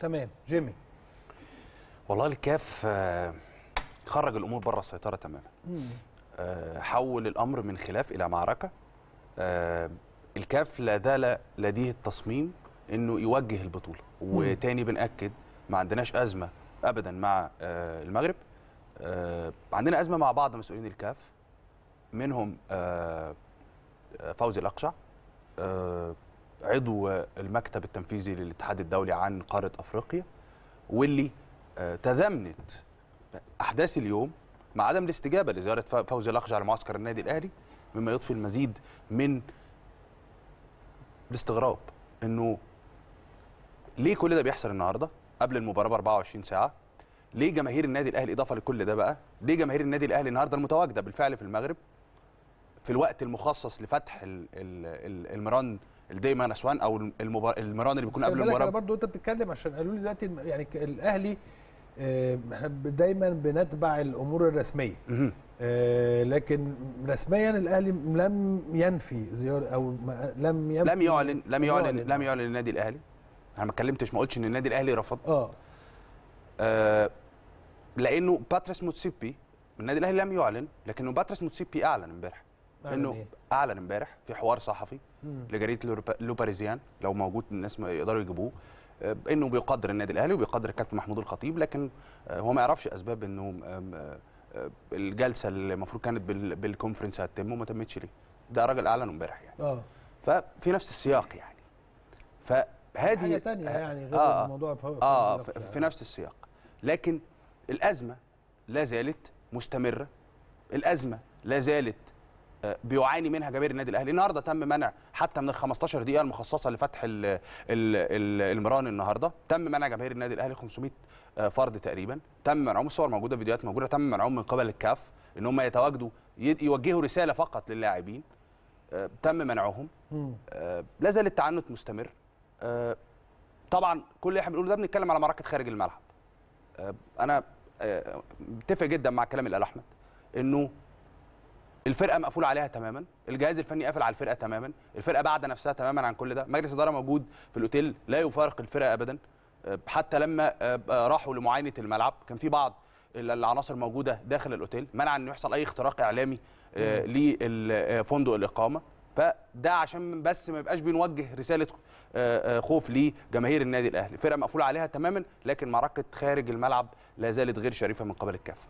تمام جيمي والله الكاف آه، خرج الامور بره السيطره تماما آه، حول الامر من خلاف الى معركه آه، الكاف لا زال لديه التصميم انه يوجه البطوله وتاني بناكد ما عندناش ازمه ابدا مع المغرب عندنا ازمه مع بعض مسؤولين الكاف منهم فوزي الاقشع عضو المكتب التنفيذي للاتحاد الدولي عن قاره افريقيا واللي آه، تذمنت احداث اليوم مع عدم الاستجابه لزياره فوزي الاخجع لمعسكر النادي الاهلي مما يضفي المزيد من الاستغراب انه ليه كل ده بيحصل النهارده قبل المباراه ب 24 ساعه ليه جماهير النادي الاهلي اضافه لكل ده بقى ليه جماهير النادي الاهلي النهارده المتواجده بالفعل في المغرب في الوقت المخصص لفتح الميران الدي ماينس 1 او المبار... المران اللي بيكون قبل المباراه برضو انت بتتكلم عشان قالوا لي دلوقتي يعني الاهلي احنا آه، دايما بنتبع الامور الرسميه آه، لكن رسميا الاهلي لم ينفي زياره او لم ينفي لم يعلن لم يعلن لم يعلن النادي الاهلي انا ما اتكلمتش ما قلتش ان النادي الاهلي رفض اه, آه لانه باتريس موتسيبي النادي الاهلي لم يعلن لكنه باتريس موتسيبي اعلن امبارح انه إيه؟ اعلن امبارح في حوار صحفي لجريده لو باريزيان لو موجود الناس يقدروا يجيبوه آه، انه بيقدر النادي الاهلي وبيقدر الكابتن محمود الخطيب لكن آه، هو ما يعرفش اسباب انه آه، الجلسه اللي المفروض كانت بالكونفرنس هتتم وما تمتش ليه ده راجل اعلن امبارح يعني اه ففي نفس السياق يعني فهذه حاجه ثانيه يعني غير آه الموضوع في اه في, يعني. في نفس السياق لكن الازمه لا زالت مستمره الازمه لا زالت بيعاني منها جماهير النادي الاهلي النهارده تم منع حتى من ال 15 دقيقه المخصصه لفتح الـ الـ الـ المران النهارده تم منع جماهير النادي الاهلي 500 آه، فرد تقريبا تم منعهم الصور موجوده فيديوهات موجوده تم منعهم من قبل الكاف ان هم يتواجدوا يوجهوا رساله فقط للاعبين آه، تم منعهم آه، لا زال التعنت مستمر طبعا كل اللي احنا بنقوله ده بنتكلم على معركه خارج الملعب انا متفق جدا مع كلام الاهلي احمد انه الفرقه مقفول عليها تماما الجهاز الفني قافل على الفرقه تماما الفرقه بعد نفسها تماما عن كل ده مجلس اداره موجود في الاوتيل لا يفارق الفرقه ابدا أه، حتى لما أه، راحوا لمعاينه الملعب كان في بعض العناصر موجوده داخل الاوتيل منع ان يحصل اي اختراق اعلامي أه، لفندق الاقامه فده عشان بس ما يبقاش بنوجه رساله خوف لجماهير النادي الاهلي فرقه مقفول عليها تماما لكن معركه خارج الملعب لا زالت غير شريفه من قبل الكافه